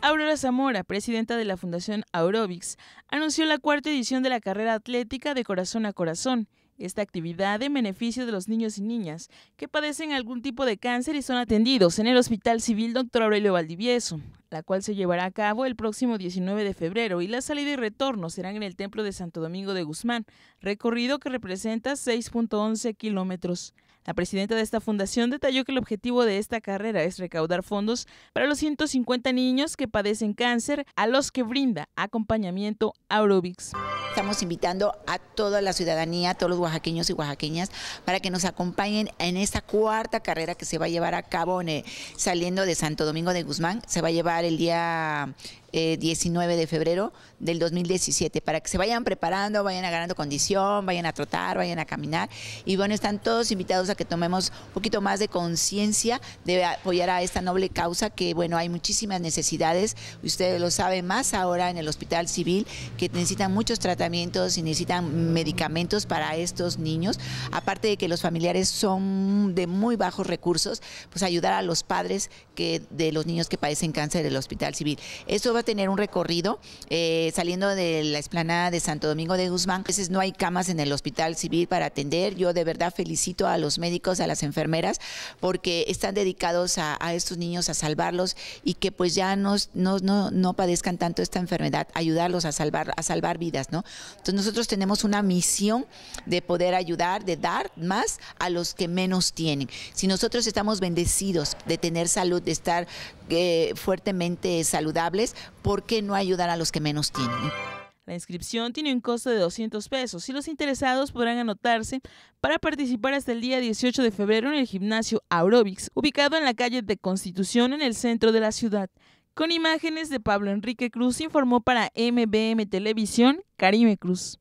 Aurora Zamora, presidenta de la Fundación Aurobix, anunció la cuarta edición de la carrera atlética de corazón a corazón. Esta actividad en beneficio de los niños y niñas que padecen algún tipo de cáncer y son atendidos en el Hospital Civil Dr. Aurelio Valdivieso la cual se llevará a cabo el próximo 19 de febrero y la salida y retorno serán en el Templo de Santo Domingo de Guzmán, recorrido que representa 6.11 kilómetros. La presidenta de esta fundación detalló que el objetivo de esta carrera es recaudar fondos para los 150 niños que padecen cáncer, a los que brinda acompañamiento Rubix. Estamos invitando a toda la ciudadanía, a todos los oaxaqueños y oaxaqueñas, para que nos acompañen en esta cuarta carrera que se va a llevar a cabo eh, saliendo de Santo Domingo de Guzmán. Se va a llevar el día 19 eh, de febrero del 2017, para que se vayan preparando, vayan agarrando condición, vayan a trotar, vayan a caminar. Y bueno, están todos invitados a que tomemos un poquito más de conciencia de apoyar a esta noble causa, que bueno, hay muchísimas necesidades, ustedes lo saben más ahora en el Hospital Civil, que necesitan muchos tratamientos y necesitan medicamentos para estos niños, aparte de que los familiares son de muy bajos recursos, pues ayudar a los padres que, de los niños que padecen cáncer en el Hospital Civil. Eso a tener un recorrido eh, saliendo de la esplanada de Santo Domingo de Guzmán. A veces no hay camas en el hospital civil para atender. Yo de verdad felicito a los médicos, a las enfermeras, porque están dedicados a, estos niños, a salvarlos y que pues ya no, no, padezcan tanto esta enfermedad, ayudarlos a salvar, a salvar vidas, ¿no? Entonces nosotros tenemos una misión de poder ayudar, de dar más a los que menos tienen. Si nosotros estamos bendecidos de tener salud, de estar eh, fuertemente saludables, ¿por qué no ayudar a los que menos tienen? La inscripción tiene un costo de 200 pesos y los interesados podrán anotarse para participar hasta el día 18 de febrero en el gimnasio Aerobics, ubicado en la calle de Constitución en el centro de la ciudad. Con imágenes de Pablo Enrique Cruz informó para MBM Televisión Karime Cruz.